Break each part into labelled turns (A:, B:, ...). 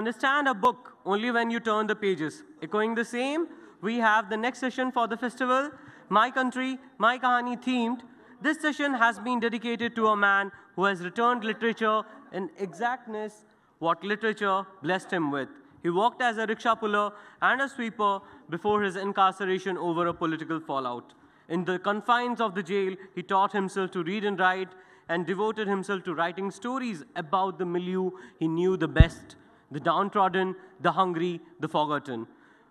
A: understand a book only when you turn the pages. Echoing the same, we have the next session for the festival, My Country, My Kahani themed. This session has been dedicated to a man who has returned literature in exactness what literature blessed him with. He worked as a rickshaw puller and a sweeper before his incarceration over a political fallout. In the confines of the jail, he taught himself to read and write and devoted himself to writing stories about the milieu he knew the best the downtrodden, the hungry, the forgotten.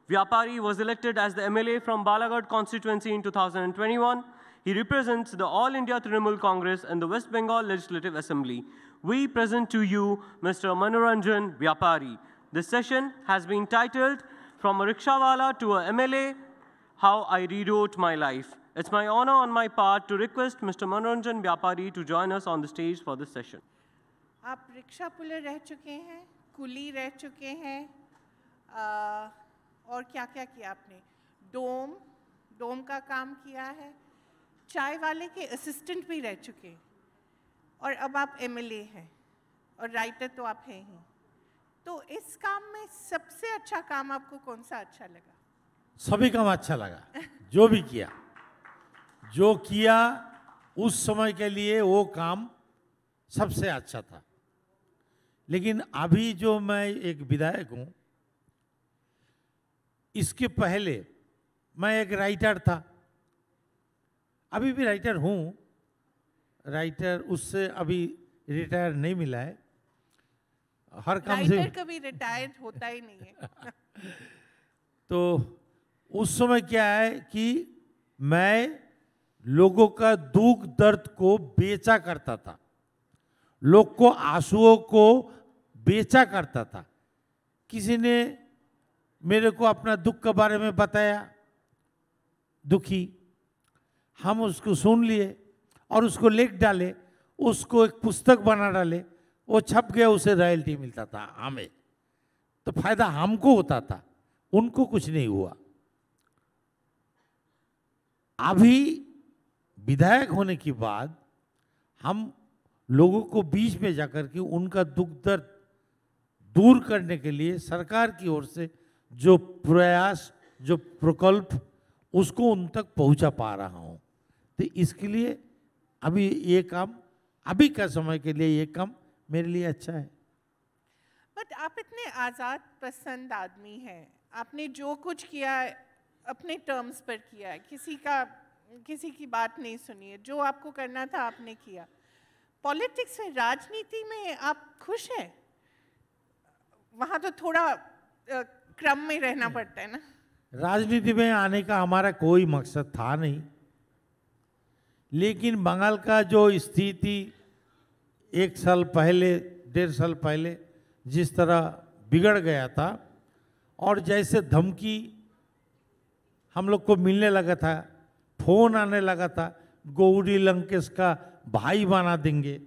A: Vyapari was elected as the MLA from Balaghat constituency in 2021. He represents the All India Trinamool Congress and the West Bengal Legislative Assembly. We present to you Mr. Manoranjan Vyapari. This session has been titled From a Rickshawala to a MLA, How I Rewrote My Life. It's my honor on my part to request Mr. Manoranjan Vyapari to join us on the stage for this session.
B: You have been कुली रह चुके हैं आ, और क्या क्या किया आपने डोम डोम का काम किया है चाय वाले के असिस्टेंट भी रह चुके और अब आप ए हैं और राइटर तो आप हैं ही तो इस काम में सबसे अच्छा काम आपको कौन सा अच्छा लगा
C: सभी काम अच्छा लगा जो भी किया जो किया उस समय के लिए वो काम सबसे अच्छा था लेकिन अभी जो मैं एक विधायक हूँ इसके पहले मैं एक राइटर था अभी भी राइटर हूँ राइटर उससे अभी रिटायर नहीं मिला है हर काम से
B: कभी रिटायर होता ही नहीं है
C: तो उस समय क्या है कि मैं लोगों का दुख दर्द को बेचा करता था लोग को आंसुओं को बेचा करता था किसी ने मेरे को अपना दुख के बारे में बताया दुखी हम उसको सुन लिए और उसको लिख डाले उसको एक पुस्तक बना डाले वो छप गया उसे रॉयल्टी मिलता था हमें तो फायदा हमको होता था उनको कुछ नहीं हुआ अभी विधायक होने के बाद हम लोगों को बीच में जाकर के उनका दुख दर्द दूर करने के लिए सरकार की ओर से जो प्रयास जो प्रकल्प उसको उन तक पहुंचा पा रहा हूँ तो इसके लिए अभी ये काम अभी का समय के लिए ये काम मेरे लिए अच्छा है
B: बट आप इतने आज़ाद पसंद आदमी हैं आपने जो कुछ किया अपने टर्म्स पर किया है किसी का किसी की बात नहीं सुनी है जो आपको करना था आपने किया पॉलिटिक्स में राजनीति में आप खुश हैं वहाँ तो थोड़ा क्रम में रहना हम्म। पड़ता है ना
C: राजनीति में आने का हमारा कोई मकसद था नहीं लेकिन बंगाल का जो स्थिति एक साल पहले डेढ़ साल पहले जिस तरह बिगड़ गया था और जैसे धमकी हम लोग को मिलने लगा था फोन आने लगा था गौरी लंकेश का भाई बना देंगे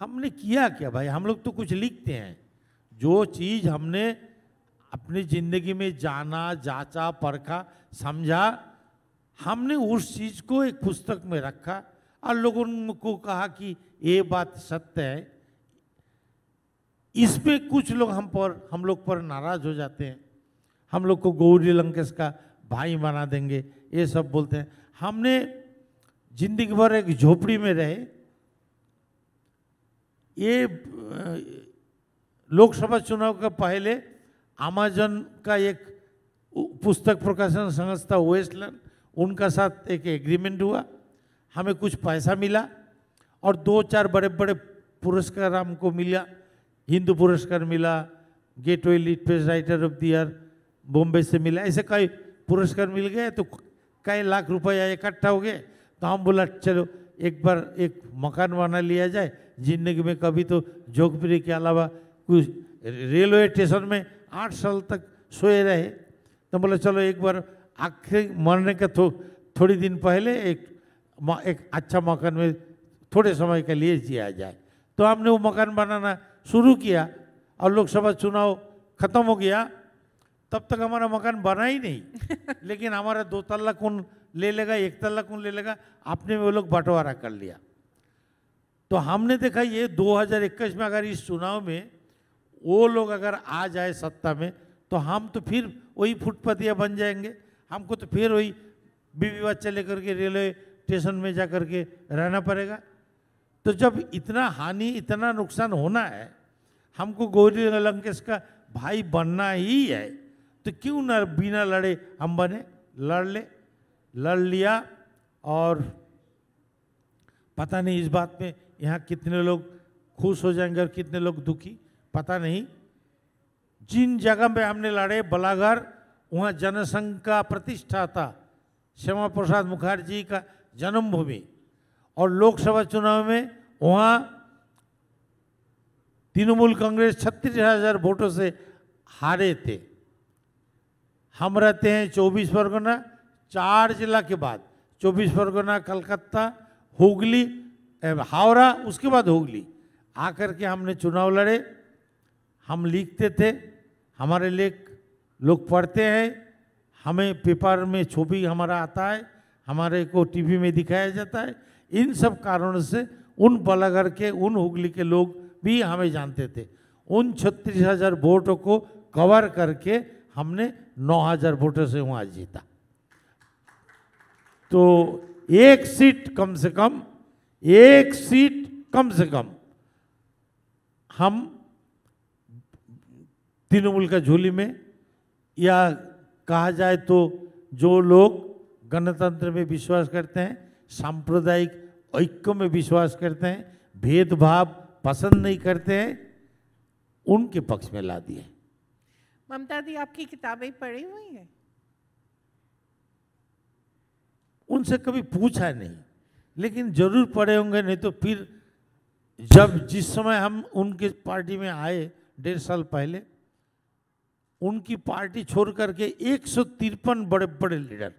C: हमने किया क्या भाई हम लोग तो कुछ लिखते हैं जो चीज़ हमने अपनी ज़िंदगी में जाना जाचा परखा समझा हमने उस चीज़ को एक पुस्तक में रखा और लोगों को कहा कि ये बात सत्य है इसमें कुछ लोग हम पर हम लोग पर नाराज़ हो जाते हैं हम लोग को गौरी लंकेश का भाई बना देंगे ये सब बोलते हैं हमने जिंदगी भर एक झोपड़ी में रहे ये लोकसभा चुनाव का पहले अमेजन का एक पुस्तक प्रकाशन संस्था वेस्टलैंड उनका साथ एक एग्रीमेंट हुआ हमें कुछ पैसा मिला और दो चार बड़े बड़े पुरस्कार हमको मिला हिंदू पुरस्कार मिला gateway litfest writer of the year Bombay से मिला ऐसे कई पुरस्कार मिल गए तो कई लाख रुपया इकट्ठा हो गए तो हम बोला चलो एक बार एक मकान बना लिया जाए जिंदगी में कभी तो जोगपुरी के अलावा कुछ रेलवे स्टेशन में आठ साल तक सोए रहे तो बोले चलो एक बार आखिर मरने के थो, थोड़ी दिन पहले एक एक अच्छा मकान में थोड़े समय के लिए जिया जाए तो हमने वो मकान बनाना शुरू किया और लोकसभा चुनाव खत्म हो गया तब तक हमारा मकान बना ही नहीं लेकिन हमारा दो तल्ला कौन ले लेगा एक तल्ला कौन ले लेगा आपने वो लोग बंटवारा कर लिया तो हमने देखा ये 2021 में अगर इस चुनाव में वो लोग अगर आ जाए सत्ता में तो हम तो फिर वही फुटपतियाँ बन जाएंगे हमको तो फिर वही बीवी बच्चा लेकर के रेलवे स्टेशन में जा कर के रहना पड़ेगा तो जब इतना हानि इतना नुकसान होना है हमको गौरी लंकेश का भाई बनना ही है तो क्यों ना बिना लड़े हम बने लड़ ले लड़ लिया और पता नहीं इस बात में यहाँ कितने लोग खुश हो जाएंगे और कितने लोग दुखी पता नहीं जिन जगह में हमने लड़े बलाघर वहाँ जनसंघ का प्रतिष्ठा था श्यामा प्रसाद मुखर्जी का जन्मभूमि और लोकसभा चुनाव में वहाँ तृणमूल कांग्रेस छत्तीस हज़ार वोटों से हारे थे हम रहते हैं चौबीस परगना चार जिला के बाद चौबीस परगना कलकत्ता हुगली हावड़ा उसके बाद हुगली आकर के हमने चुनाव लड़े हम लिखते थे हमारे लेख लोग पढ़ते हैं हमें पेपर में छोपी हमारा आता है हमारे को टीवी में दिखाया जाता है इन सब कारणों से उन बलागढ़ के उन हुगली के लोग भी हमें जानते थे उन छत्तीस हज़ार वोटों को कवर करके हमने नौ हज़ार वोटों से वहाँ जीता तो एक सीट कम से कम एक सीट कम से कम हम तृणमूल का झोली में या कहा जाए तो जो लोग गणतंत्र में विश्वास करते हैं सांप्रदायिक ऐक्य में विश्वास करते हैं भेदभाव पसंद नहीं करते हैं उनके पक्ष में ला दिए
B: ममता दी आपकी किताबें पढ़ी हुई हैं
C: उनसे कभी पूछा नहीं लेकिन ज़रूर पढ़े होंगे नहीं तो फिर जब जिस समय हम उनके पार्टी में आए डेढ़ साल पहले उनकी पार्टी छोड़ करके एक बड़े बड़े लीडर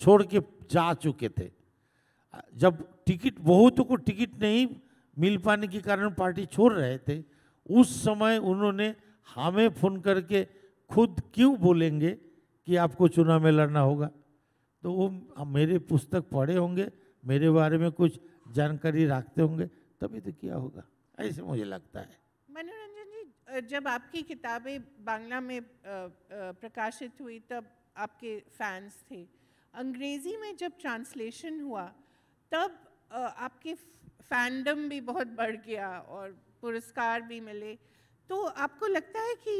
C: छोड़ के जा चुके थे जब टिकट बहुतों को टिकट नहीं मिल पाने के कारण पार्टी छोड़ रहे थे उस समय उन्होंने हमें फ़ोन करके खुद क्यों बोलेंगे कि आपको चुनाव में लड़ना होगा तो वो मेरे पुस्तक पढ़े होंगे मेरे बारे में कुछ जानकारी रखते होंगे तभी तो किया होगा ऐसे मुझे लगता
B: है मनोरंजन जी जब आपकी किताबें बांग्ला में प्रकाशित हुई तब आपके फैंस थे अंग्रेज़ी में जब ट्रांसलेशन हुआ तब आपके फैंडम भी बहुत बढ़ गया और पुरस्कार भी मिले तो आपको लगता है कि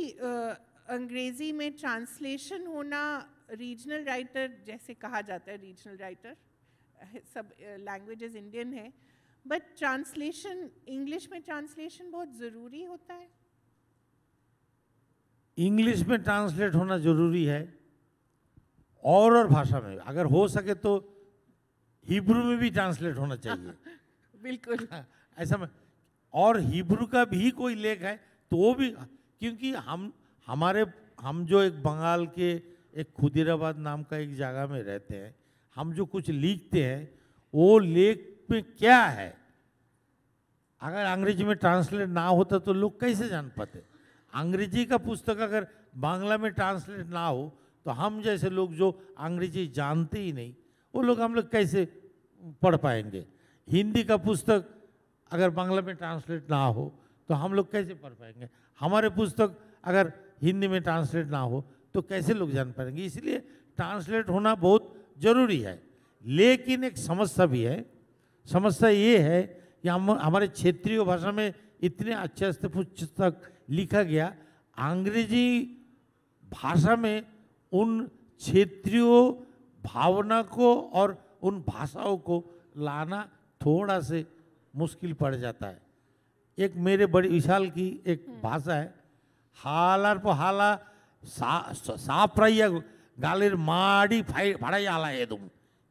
B: अंग्रेज़ी में ट्रांसलेशन होना रीजनल राइटर जैसे कहा जाता है रीजनल राइटर सब लैंग्वेजेस इंडियन है बट ट्रांसलेशन इंग्लिश में ट्रांसलेशन बहुत ज़रूरी होता है
C: इंग्लिश में ट्रांसलेट होना ज़रूरी है और और भाषा में अगर हो सके तो हिब्रू में भी ट्रांसलेट होना चाहिए
B: बिल्कुल हाँ,
C: ऐसा में और हिब्रू का भी कोई लेख है तो वो भी क्योंकि हम हमारे हम जो एक बंगाल के एक खुदीराबाद नाम का एक जगह में रहते हैं हम जो कुछ लिखते हैं वो लेख में क्या है अगर अंग्रेजी में ट्रांसलेट ना होता तो लोग कैसे जान पाते अंग्रेजी का पुस्तक अगर बांग्ला में ट्रांसलेट ना हो तो हम जैसे लोग जो अंग्रेजी जानते ही नहीं वो लोग हम लोग कैसे पढ़ पाएंगे हिंदी का पुस्तक अगर बांग्ला में ट्रांसलेट ना हो तो हम लोग कैसे पढ़ पाएंगे हमारे पुस्तक अगर हिंदी में ट्रांसलेट ना हो तो कैसे लोग जान पाएंगे इसलिए ट्रांसलेट होना बहुत जरूरी है लेकिन एक समस्या भी है समस्या ये है कि हम हमारे क्षेत्रीय भाषा में इतने अच्छे अच्छे पुस्तक लिखा गया अंग्रेजी भाषा में उन क्षेत्रीय भावना को और उन भाषाओं को लाना थोड़ा से मुश्किल पड़ जाता है एक मेरे बड़े विशाल की एक हम्म। भाषा है हालार पर हाला सा, सा, साफ रही है गाले माड़ी फाई आला है तुम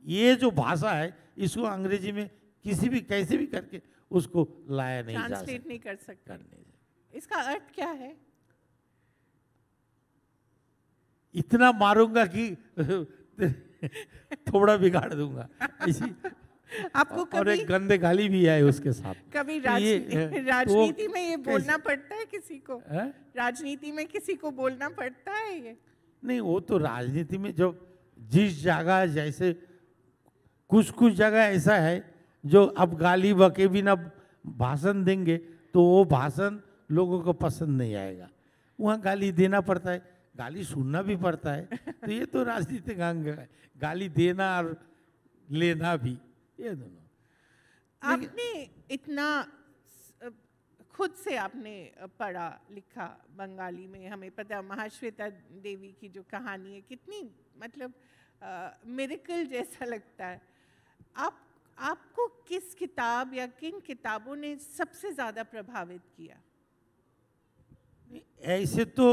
C: ये जो भाषा है इसको अंग्रेजी में किसी भी कैसे भी करके उसको लाया नहीं जा सकता
B: नहीं कर सकते इसका अर्थ क्या है
C: इतना मारूंगा कि थोड़ा बिगाड़ दूंगा इसी आपको कभी और एक गंदे गाली भी आए उसके साथ कभी तो राजनीति तो राजनीति
B: में ये बोलना पड़ता है किसी को राजनीति में किसी को बोलना पड़ता है ये
C: नहीं वो तो राजनीति में जो जिस जगह जैसे कुछ कुछ जगह ऐसा है जो अब गाली बके भी ना भाषण देंगे तो वो भाषण लोगों को पसंद नहीं आएगा वहाँ गाली देना पड़ता है गाली सुनना भी पड़ता है तो ये तो राजनीतिक अंग है गाली देना और लेना भी ये दोनों
B: आपने इतना खुद से आपने पढ़ा लिखा बंगाली में हमें पता महाश्वेता देवी की जो कहानी है कितनी मतलब मेरिकल जैसा लगता है आप आपको किस किताब या किन किताबों ने सबसे ज़्यादा प्रभावित किया
C: ऐसे तो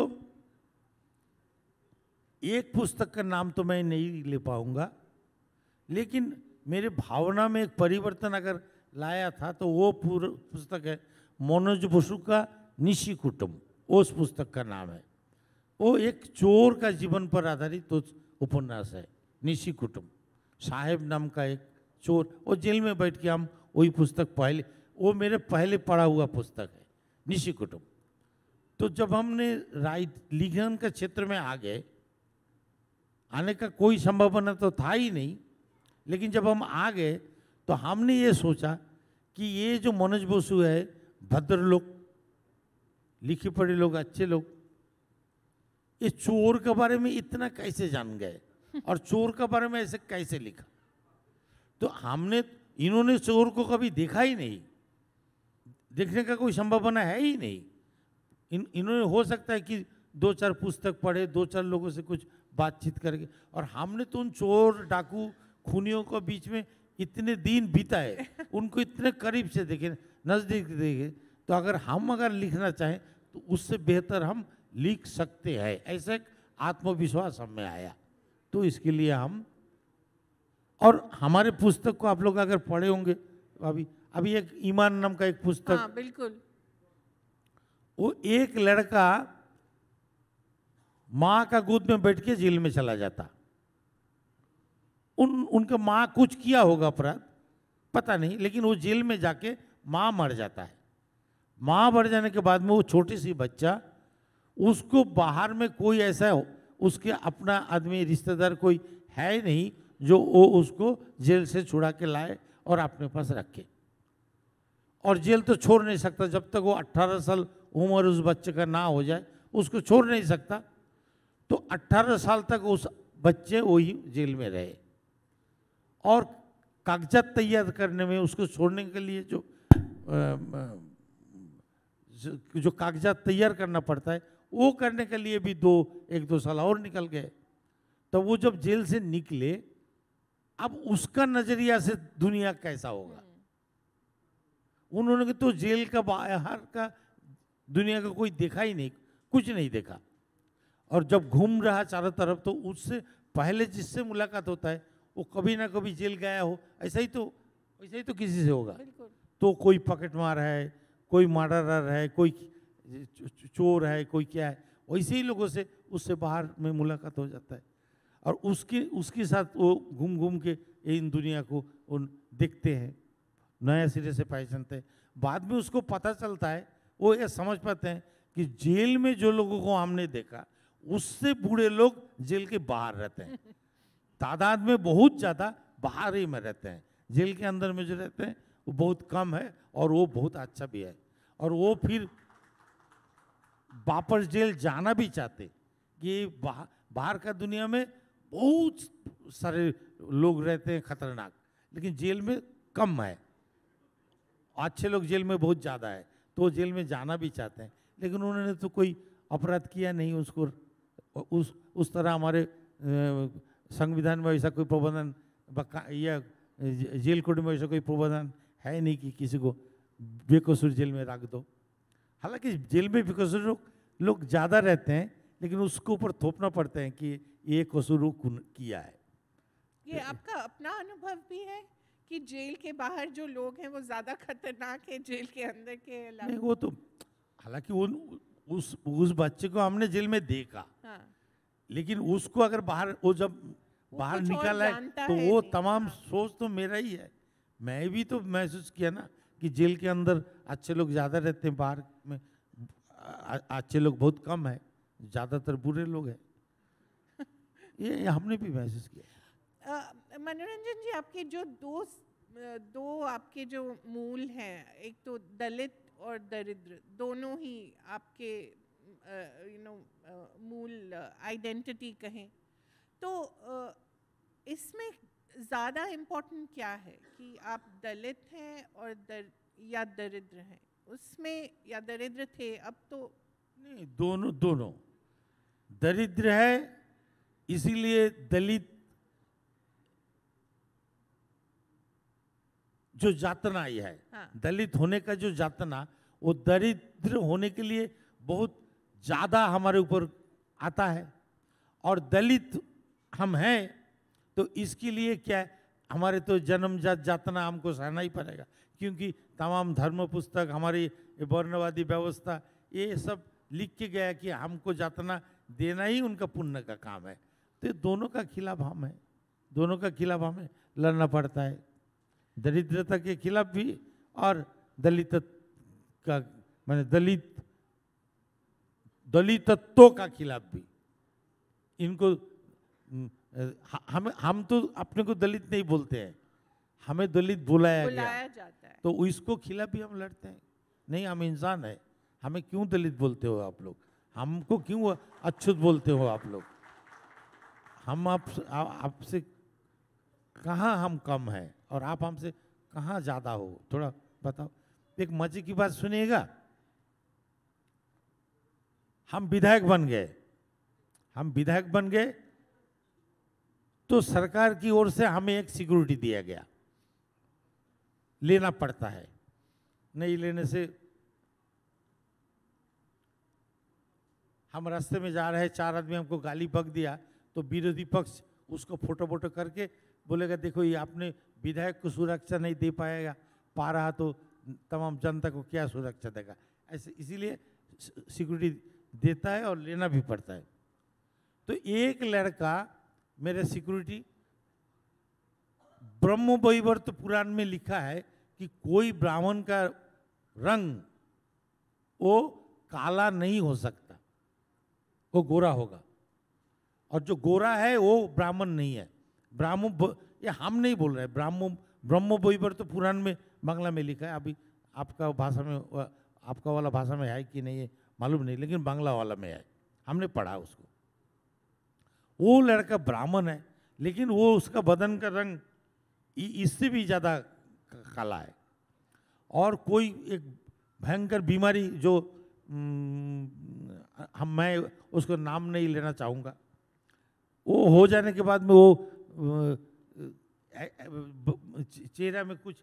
C: एक पुस्तक का नाम तो मैं नहीं ले पाऊंगा लेकिन मेरे भावना में एक परिवर्तन अगर लाया था तो वो पूर्व पुस्तक है मनोज बसु का निशी कुटुम उस पुस्तक का नाम है वो एक चोर का जीवन पर आधारित तो उपन्यास है निशी कुटुम साहेब नाम का एक चोर वो जेल में बैठ के हम वही पुस्तक पहले वो मेरे पहले पढ़ा हुआ पुस्तक है निशी कुटुम तो जब हमने राइट लिखन के क्षेत्र में आ गए आने का कोई संभावना तो था ही नहीं लेकिन जब हम आ गए तो हमने ये सोचा कि ये जो मनोज बसु है भद्र लोग लिखे पढ़े लोग अच्छे लोग इस चोर के बारे में इतना कैसे जान गए और चोर के बारे में ऐसे कैसे लिखा तो हमने इन्होंने चोर को कभी देखा ही नहीं देखने का कोई संभावना है ही नहीं इन इन्होंने हो सकता है कि दो चार पुस्तक पढ़े दो चार लोगों से कुछ बातचीत करके और हमने तो उन चोर डाकू खूनियों के बीच में इतने दिन बिताए उनको इतने करीब से देखें नज़दीक देखे तो अगर हम अगर लिखना चाहें तो उससे बेहतर हम लिख सकते हैं ऐसा एक आत्मविश्वास हमें आया तो इसके लिए हम और हमारे पुस्तक को आप लोग अगर पढ़े होंगे अभी अभी एक ईमान नाम का एक पुस्तक हाँ, बिल्कुल वो एक लड़का माँ का गोद में बैठ के जेल में चला जाता उन उनका माँ कुछ किया होगा अपराध पता नहीं लेकिन वो जेल में जाके माँ मर जाता है माँ मर जाने के बाद में वो छोटी सी बच्चा उसको बाहर में कोई ऐसा हो उसके अपना आदमी रिश्तेदार कोई है ही नहीं जो वो उसको जेल से छुड़ा के लाए और अपने पास रखे और जेल तो छोड़ नहीं सकता जब तक वो 18 साल उम्र उस बच्चे का ना हो जाए उसको छोड़ नहीं सकता तो 18 साल तक उस बच्चे वही जेल में रहे और कागजात तैयार करने में उसको छोड़ने के लिए जो जो कागजात तैयार करना पड़ता है वो करने के लिए भी दो एक दो साल और निकल गए तो वो जब जेल से निकले अब उसका नज़रिया से दुनिया कैसा होगा उन्होंने तो जेल का बाहर का दुनिया का कोई देखा ही नहीं कुछ नहीं देखा और जब घूम रहा चारों तरफ तो उससे पहले जिससे मुलाकात होता है वो कभी ना कभी जेल गया हो ऐसा ही तो ऐसा ही तो किसी से होगा तो कोई पकेट मार है कोई मर्डरर है कोई चोर है कोई क्या है वैसे ही लोगों से उससे बाहर में मुलाकात हो जाता है और उसके उसके साथ वो घूम घूम के इन दुनिया को उन देखते हैं नया सिरे से पहचानते हैं बाद में उसको पता चलता है वो ये समझ पाते हैं कि जेल में जो लोगों को हमने देखा उससे बूढ़े लोग जेल के बाहर रहते हैं तादाद में बहुत ज़्यादा बाहर ही में रहते हैं जेल के अंदर में जो रहते हैं वो बहुत कम है और वो बहुत अच्छा भी है और वो फिर वापस जेल जाना भी चाहते कि बाहर का दुनिया में बहुत सारे लोग रहते हैं खतरनाक लेकिन जेल में कम है अच्छे लोग जेल में बहुत ज़्यादा है तो वो जेल में जाना भी चाहते हैं लेकिन उन्होंने तो कोई अपराध किया नहीं उसको उस उस तरह हमारे संविधान में ऐसा कोई प्रावधान या जेल कोड में ऐसा कोई प्रावधान है नहीं कि किसी को बेकसूर जेल में रख दो हालांकि जेल में बेकसूर लोग ज़्यादा रहते हैं लेकिन उसके ऊपर थोपना पड़ता है कि ये कसूर किया है
B: ये तो आपका अपना अनुभव भी है कि जेल के बाहर जो लोग हैं वो ज़्यादा खतरनाक है जेल के अंदर के नहीं
C: वो तो हालांकि उस उस बच्चे को हमने जेल में देखा हाँ। लेकिन उसको अगर बाहर वो जब
B: बाहर निकाल आए
C: तो वो तमाम हाँ। सोच तो मेरा ही है मैं भी तो महसूस किया ना कि जेल के अंदर अच्छे लोग ज़्यादा रहते हैं बाहर में अच्छे लोग बहुत कम है ज़्यादातर बुरे लोग हैं ये हमने भी महसूस
B: किया मनोरंजन जी आपके जो दो दो आपके जो मूल हैं एक तो दलित और दरिद्र दोनों ही आपके यू नो मूल आइडेंटिटी कहें तो uh, इसमें ज़्यादा इम्पोर्टेंट क्या है कि आप दलित हैं और दर, या दरिद्र हैं उसमें या दरिद्र थे अब तो नहीं
C: दोनों दोनों दरिद्र है इसीलिए दलित जो जातना आई है हाँ। दलित होने का जो जातना वो दरिद्र होने के लिए बहुत ज़्यादा हमारे ऊपर आता है और दलित हम हैं तो इसके लिए क्या है हमारे तो जन्मजात जातना हमको सहना ही पड़ेगा क्योंकि तमाम धर्म पुस्तक हमारी वर्णवादी व्यवस्था ये सब लिख के गया कि हमको जातना देना ही उनका पुण्य का काम है तो दोनों का खिलाफ हम है दोनों का खिलाफ हमें लड़ना पड़ता है दरिद्रता के खिलाफ भी और दलित का मैंने दलित दलितत्व का खिलाफ भी इनको हम हम्म, हम तो अपने को दलित नहीं बोलते हैं हमें दलित बुलाया, बुलाया गया जाता है तो इसको खिलाफ भी हम लड़ते हैं नहीं हम इंसान है हमें क्यों दलित बोलते हो आप लोग हमको क्यों अच्छुत बोलते हो आप लोग हम आपसे आपसे कहाँ हम कम हैं और आप हमसे कहाँ ज़्यादा हो थोड़ा बताओ एक मजे की बात सुनिएगा हम विधायक बन गए हम विधायक बन गए तो सरकार की ओर से हमें एक सिक्योरिटी दिया गया लेना पड़ता है नहीं लेने से हम रास्ते में जा रहे हैं चार आदमी हमको गाली पक दिया तो विरोधी पक्ष उसको फोटो वोटो करके बोलेगा देखो ये आपने विधायक को सुरक्षा नहीं दे पाएगा पा रहा तो तमाम जनता को क्या सुरक्षा देगा ऐसे इसीलिए सिक्योरिटी देता है और लेना भी पड़ता है तो एक लड़का मेरे सिक्योरिटी ब्रह्म वैवर्त पुराण में लिखा है कि कोई ब्राह्मण का रंग वो काला नहीं हो सकता वो गोरा होगा और जो गोरा है वो ब्राह्मण नहीं है ब्राह्म ये हम नहीं बोल रहे ब्राह्म ब्रह्म वैवर्त तो पुराण में बांग्ला में लिखा है अभी आपका भाषा में आपका वाला भाषा में है कि नहीं है मालूम नहीं लेकिन बांग्ला वाला में है हमने पढ़ा उसको वो लड़का ब्राह्मण है लेकिन वो उसका बदन का रंग इससे भी ज़्यादा काला है और कोई एक भयंकर बीमारी जो हम मैं उसको नाम नहीं लेना चाहूँगा वो हो जाने के बाद में वो चेहरा में कुछ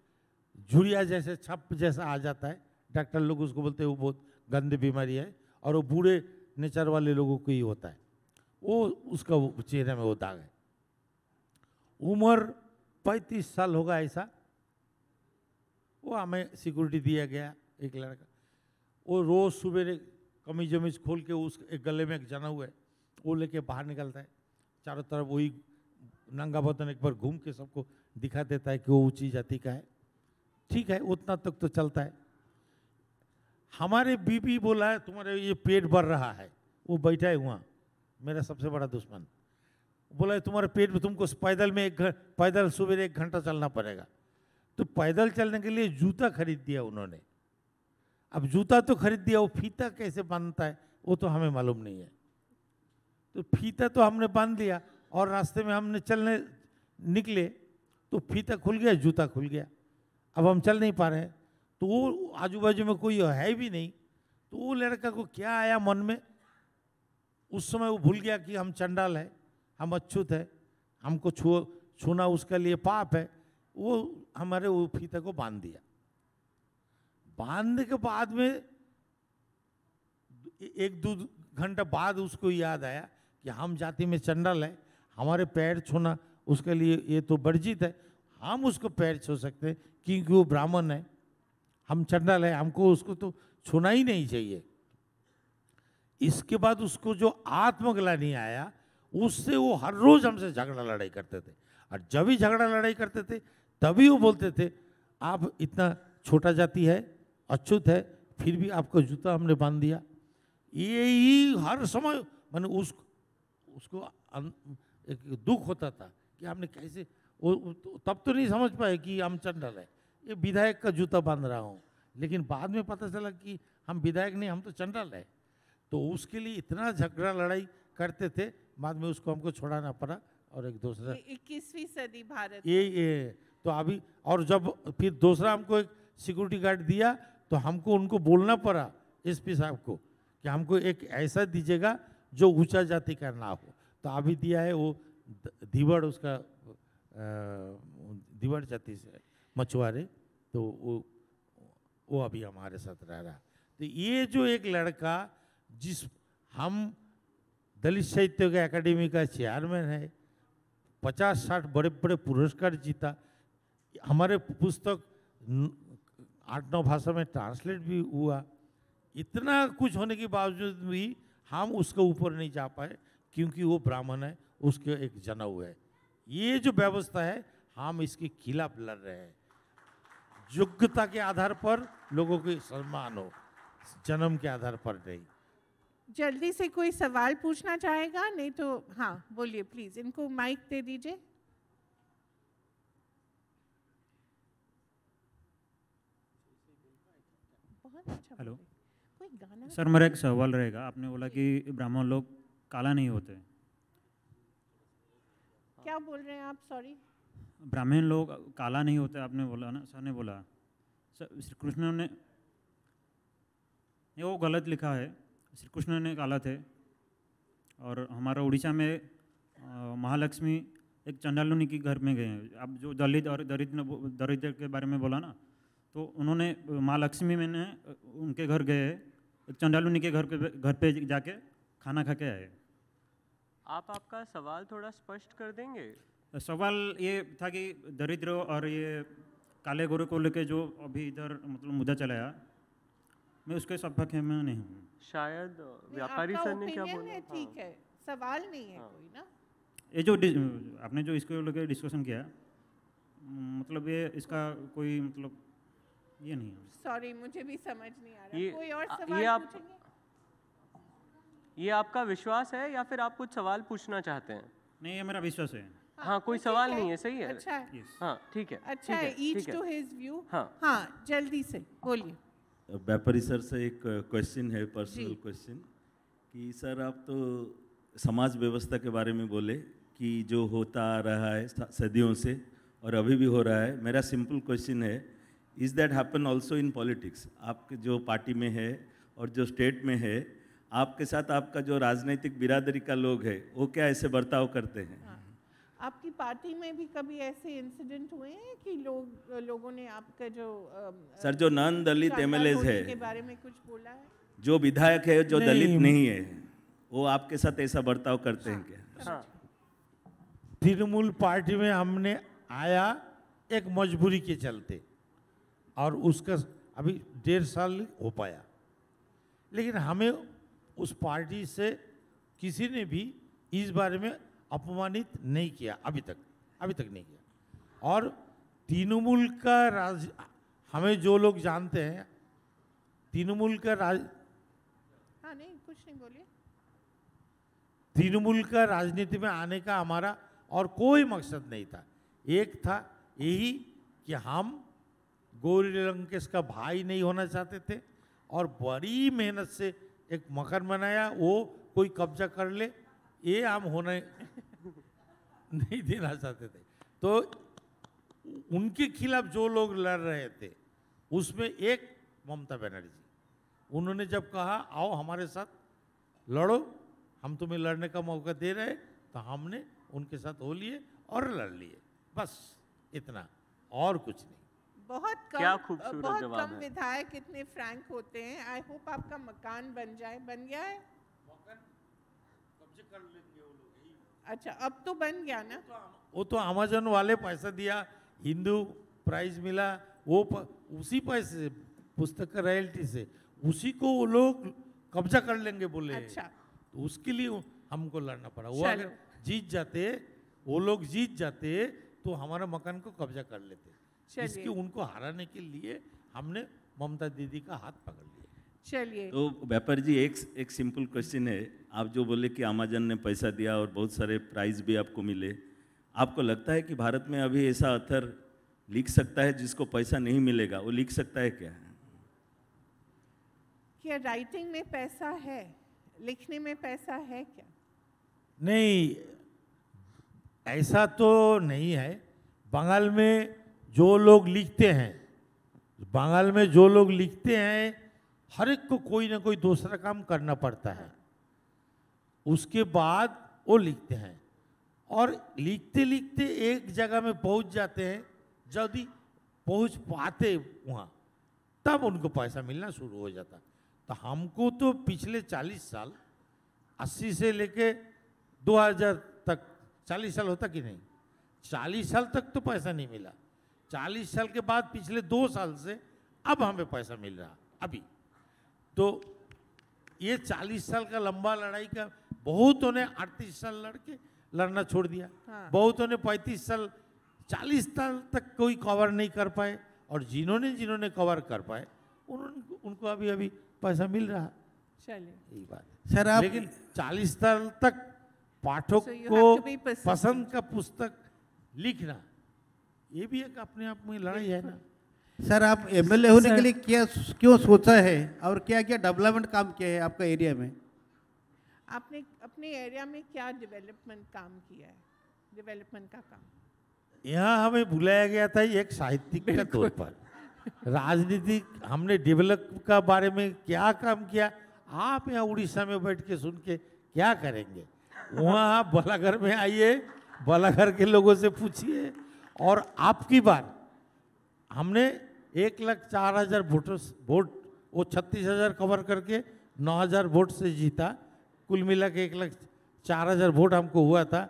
C: झुड़िया जैसे छप जैसा आ जाता है डॉक्टर लोग उसको बोलते हैं वो बहुत गंदी बीमारी है और वो बूढ़े नेचर वाले लोगों को ही होता है वो उसका चेहरे में वो दाग है उम्र पैंतीस साल होगा ऐसा वो हमें सिक्योरिटी दिया गया एक लड़का वो रोज़ सुबह कमीज वमीज खोल के उस एक गले में एक जना हुआ है वो लेके बाहर निकलता है चारों तरफ वही नंगा बदन एक बार घूम के सबको दिखा देता है कि वो ऊँची जाति का है ठीक है उतना तक तो चलता है हमारे बीपी बोला है तुम्हारे ये पेट भर रहा है वो बैठा है वहाँ मेरा सबसे बड़ा दुश्मन बोला है तुम्हारे पेट में तुमको पैदल में एक पैदल सुबह एक घंटा चलना पड़ेगा तो पैदल चलने के लिए जूता खरीद दिया उन्होंने अब जूता तो खरीद दिया वो फीता कैसे बांधता है वो तो हमें मालूम नहीं है तो फीता तो हमने बांध दिया और रास्ते में हमने चलने निकले तो फीता खुल गया जूता खुल गया अब हम चल नहीं पा रहे हैं तो वो आजू बाजू में कोई है भी नहीं तो वो लड़का को क्या आया मन में उस समय वो भूल गया कि हम चंडाल है हम अच्छुत है हमको छू छूना उसके लिए पाप है वो हमारे वो फीता को बांध दिया बांधने के बाद में एक दो घंटा बाद उसको याद आया कि हम जाति में चंडल है हमारे पैर छूना उसके लिए ये तो वर्जित है हम उसको पैर छू सकते हैं क्योंकि वो ब्राह्मण है हम चंडल है हमको उसको तो छूना ही नहीं चाहिए इसके बाद उसको जो आत्मग्लानी आया उससे वो हर रोज हमसे झगड़ा लड़ाई करते थे और जब भी झगड़ा लड़ाई करते थे तभी वो बोलते थे आप इतना छोटा जाति है अछूत है फिर भी आपका जूता हमने बांध दिया ये ही हर समय मैंने उस उसको एक दुख होता था कि हमने कैसे वो तो तब तो नहीं समझ पाए कि हम चंडल है ये विधायक का जूता बांध रहा हूँ लेकिन बाद में पता चला कि हम विधायक नहीं हम तो चंडाल है तो उसके लिए इतना झगड़ा लड़ाई करते थे बाद में उसको हमको छोड़ाना पड़ा और एक दूसरा
B: इक्कीसवीं सदी भारत ये
C: ये तो अभी और जब फिर दूसरा हमको एक सिक्योरिटी गार्ड दिया तो हमको उनको बोलना पड़ा एस पी साहब को कि हमको एक ऐसा दीजिएगा जो ऊंचा जाति का ना हो तो अभी दिया है वो धीवड़ उसका धीवड़ जाति से है मछुआरे तो वो वो अभी हमारे साथ रह रहा तो ये जो एक लड़का जिस हम दलित साहित्य के एकेडमी का चेयरमैन है पचास साठ बड़े बड़े पुरस्कार जीता हमारे पुस्तक आठ नौ भाषा में ट्रांसलेट भी हुआ इतना कुछ होने के बावजूद भी हम उसके ऊपर नहीं जा पाए क्योंकि वो ब्राह्मण है उसके एक जनऊ है ये जो व्यवस्था है हम इसके खिलाफ लड़ रहे हैं योग्यता के आधार पर लोगों के सम्मान हो जन्म के आधार पर नहीं
B: जल्दी से कोई सवाल पूछना चाहेगा नहीं तो हाँ बोलिए प्लीज इनको माइक दे दीजिए हेलो अच्छा
D: सर मेरा एक सवाल रहेगा आपने बोला कि ब्राह्मण लोग काला नहीं होते
B: क्या बोल रहे हैं आप सॉरी
D: ब्राह्मण लोग काला नहीं होता आपने बोला ना सर ने बोला सर श्री कृष्ण ने ये वो गलत लिखा है श्री कृष्ण ने काला थे और हमारा उड़ीसा में महालक्ष्मी एक चंडालुनी के घर में गए हैं अब जो दलित और दरिद्र दरिद्र के बारे में बोला ना तो उन्होंने माँ लक्ष्मी में उनके घर गए एक चंडालुनी के घर पे घर पे जाके खाना खा के आए
A: आप आपका सवाल थोड़ा स्पष्ट कर देंगे
D: सवाल ये था कि दरिद्र और ये काले गोरे को लेके जो अभी इधर मतलब मुद्दा चलाया मैं उसके सपक है नहीं हूँ
A: शायद व्यापारी सर ने क्या बोला ठीक हाँ। है
B: सवाल नहीं है हाँ। कोई ना
D: ये जो आपने जो इसको लेके डिस्कशन किया मतलब ये इसका कोई मतलब ये नहीं है
B: सॉरी मुझे भी समझ नहीं आ रहा कोई और सवाल ये आप
D: ये आपका
A: विश्वास है या फिर आप कुछ सवाल पूछना चाहते हैं नहीं ये मेरा विश्वास है हाँ, हाँ कोई सवाल नहीं है सही
B: है अच्छा
E: हाँ ठीक है अच्छा ईच टू हिज व्यू
B: हाँ जल्दी से बोलिए
E: व्यापारी सर से एक क्वेश्चन है पर्सनल क्वेश्चन कि सर आप तो समाज व्यवस्था के बारे में बोले कि जो होता आ रहा है सदियों से और अभी भी हो रहा है मेरा सिंपल क्वेश्चन है is that happen also in politics आपके जो पार्टी में है और जो स्टेट में है आपके साथ आपका जो राजनीतिक बिरादरी का लोग है वो क्या ऐसे बर्ताव करते हैं हाँ।
B: आपकी पार्टी में भी कभी ऐसे इंसिडेंट हुए हैं कि लोग लोगों ने आपका जो आ, सर जो नॉन दलित एम है के बारे में कुछ बोला है
E: जो विधायक है जो नहीं। दलित नहीं है वो
C: आपके साथ ऐसा बर्ताव करते हैं हाँ। क्या
B: हाँ।
C: तृणमूल पार्टी में हमने आया एक मजबूरी के चलते और उसका अभी डेढ़ साल हो पाया लेकिन हमें उस पार्टी से किसी ने भी इस बारे में अपमानित नहीं किया अभी तक अभी तक नहीं किया और तृणमूल का राज हमें जो लोग जानते हैं तृणमूल का राज
B: हाँ नहीं कुछ नहीं बोलिए
C: तृणमूल का राजनीति में आने का हमारा और कोई मकसद नहीं था एक था यही कि हम गौरी लंकेश का भाई नहीं होना चाहते थे और बड़ी मेहनत से एक मकर बनाया वो कोई कब्जा कर ले ये हम होने नहीं देना चाहते थे तो उनके खिलाफ जो लोग लड़ रहे थे उसमें एक ममता बनर्जी उन्होंने जब कहा आओ हमारे साथ लड़ो हम तुम्हें लड़ने का मौका दे रहे तो हमने उनके साथ हो लिए और लड़ लिए बस इतना और कुछ नहीं
B: बहुत कम क्या बहुत कम विधायक इतने फ्रैंक होते हैं आई होप आपका मकान बन जाए बन गया है कर लेंगे वो लोग अच्छा अब तो बन गया ना तो
C: वो तो अमेजोन वाले पैसा दिया हिंदू प्राइज मिला वो प, उसी पैसे पुस्तक रॉयल्टी से उसी को वो लोग कब्जा कर लेंगे बोले अच्छा तो उसके लिए हमको लड़ना पड़ा वो अगर जीत जाते वो लोग जीत जाते तो हमारा मकान को कब्जा कर लेते इसके उनको हराने के लिए हमने ममता दीदी का हाथ पकड़ लिया
B: चलिए तो
E: व्यापार जी एक एक सिंपल क्वेश्चन है आप जो बोले कि अमेजन ने पैसा दिया और बहुत सारे प्राइज भी आपको मिले आपको लगता है कि भारत में अभी ऐसा अथर लिख सकता है जिसको पैसा नहीं मिलेगा वो लिख सकता है क्या
B: क्या राइटिंग में पैसा है लिखने में पैसा है क्या
C: नहीं ऐसा तो नहीं है बंगाल में जो लोग लिखते हैं बंगाल में जो लोग लिखते हैं हर एक को कोई ना कोई दूसरा काम करना पड़ता है उसके बाद वो लिखते हैं और लिखते लिखते एक जगह में पहुंच जाते हैं यदि पहुंच पाते वहाँ तब उनको पैसा मिलना शुरू हो जाता तो हमको तो पिछले 40 साल 80 से लेके 2000 तक 40 साल होता कि नहीं 40 साल तक तो पैसा नहीं मिला 40 साल के बाद पिछले दो साल से अब हमें पैसा मिल रहा अभी तो ये 40 साल का लंबा लड़ाई का बहुतों ने 38 साल लड़के लड़ना छोड़ दिया हाँ। बहुतों ने 35 साल 40 साल तक कोई कवर नहीं कर पाए और जिन्होंने जिन्होंने कवर कर पाए उन्होंने उनको अभी अभी पैसा मिल रहा चलिए यही बात सर आप लेकिन चालीस साल तक पाठक so को पसंद का पुस्तक लिखना ये भी एक अपने आप में लड़ाई है ना सर आप एमएलए होने के लिए क्या क्यों सोचा है और क्या क्या डेवलपमेंट काम किया है आपका एरिया में
B: आपने अपने एरिया में क्या डेवलपमेंट काम किया है डेवलपमेंट का काम
C: यहाँ हमें बुलाया गया था एक साहित्यिक के तौर पर राजनीतिक हमने डेवलप का बारे में क्या काम किया आप यहाँ उड़ीसा में बैठ के सुन के क्या करेंगे वहाँ आप बलाघर में आइए बलाघर के लोगों से पूछिए और आपकी बार हमने एक लाख चार हज़ार वोटर्स वोट वो छत्तीस हज़ार कवर करके नौ हज़ार वोट से जीता कुल मिला के एक लाख चार हज़ार वोट हमको हुआ था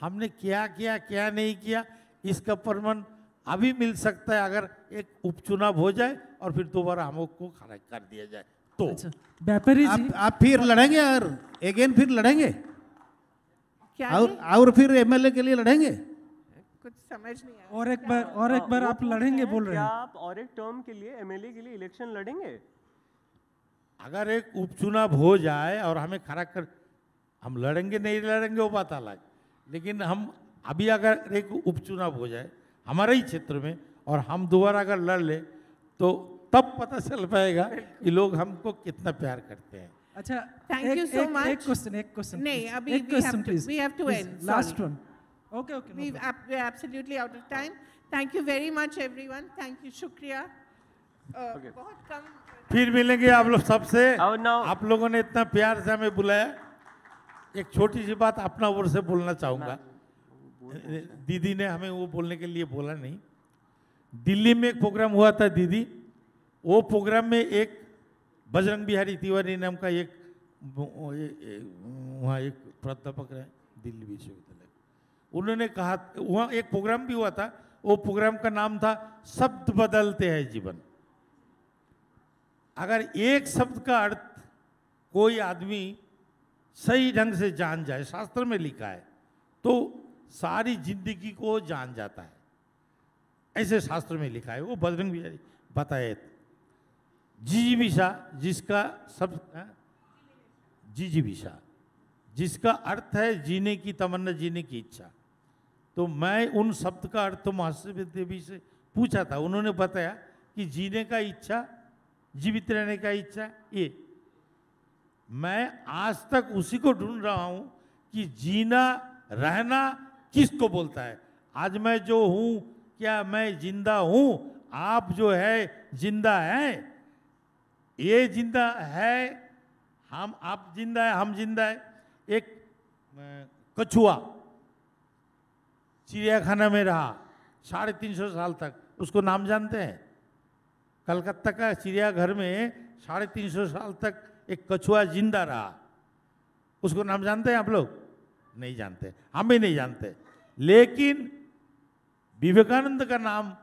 C: हमने क्या किया क्या नहीं किया इसका प्रमाण अभी मिल सकता है अगर एक उपचुनाव हो जाए और फिर दोबारा हम को खड़ा कर दिया जाए तो अच्छा। आप, आप फिर लड़ेंगे और अगेन फिर लड़ेंगे क्या और, और फिर एमएलए के लिए लड़ेंगे कुछ समझ नहीं आया और एक बार और एक बार आप लड़ेंगे बोल रहे हैं क्या
A: आप और एक टर्म के लिए एमएलए के लिए इलेक्शन लड़ेंगे
C: अगर एक उपचुनाव हो जाए और हमें खड़ा कर हम लड़ेंगे नहीं लड़ेंगे वो बात अलग लेकिन हम अभी अगर एक उपचुनाव हो जाए हमारे ही क्षेत्र में और हम दोबारा अगर लड़ ले तो तब पता चल पाएगा कि लोग हमको कितना प्यार करते हैं
B: अच्छा थैंक यू सो मच एक क्वेश्चन एक क्वेश्चन नहीं अभी we have two and last one Okay, okay. We've no ab- we're absolutely out of time. Thank you very much, everyone. Thank you, Shukriya. Uh, okay.
C: फिर मिलेंगे आप लोग सबसे oh, no. आप लोगों ने इतना प्यार से हमें बुलाया एक छोटी सी बात अपना ओर से बोलना चाहूँगा दीदी ने हमें वो बोलने के लिए बोला नहीं दिल्ली में एक प्रोग्राम हुआ था दीदी वो प्रोग्राम में एक बजरंग बिहारी तिवारी नाम का एक वहाँ एक प्राध्यापक रहे दिल्ली विश्वविद्यालय उन्होंने कहा वहाँ एक प्रोग्राम भी हुआ था वो प्रोग्राम का नाम था शब्द बदलते हैं जीवन अगर एक शब्द का अर्थ कोई आदमी सही ढंग से जान जाए शास्त्र में लिखा है तो सारी जिंदगी को जान जाता है ऐसे शास्त्र में लिखा है वो बजरंग बिहारी बताए जिजीविषा जिसका सब हाँ? जिजीविषा जिसका अर्थ है जीने की तमन्ना जीने की इच्छा तो मैं उन शब्द का अर्थ तो महाश्री देवी से पूछा था उन्होंने बताया कि जीने का इच्छा जीवित रहने का इच्छा ये मैं आज तक उसी को ढूंढ रहा हूँ कि जीना रहना किसको बोलता है आज मैं जो हूँ क्या मैं जिंदा हूँ आप जो है जिंदा हैं ये जिंदा है हम आप जिंदा है हम जिंदा है एक कछुआ चिड़ियाखाना में रहा साढ़े तीन सौ साल तक उसको नाम जानते हैं कलकत्ता का चिड़ियाघर में साढ़े तीन सौ साल तक एक कछुआ जिंदा रहा उसको नाम जानते हैं आप लोग नहीं जानते हम भी नहीं जानते लेकिन विवेकानंद का नाम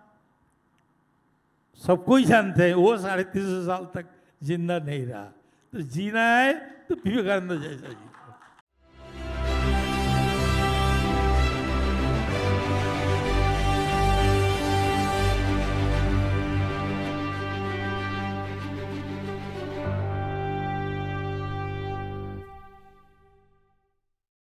C: सबको ही जानते हैं वो साढ़े तीन सौ साल तक जिंदा नहीं रहा तो जीना है तो विवेकानंद जैसा जी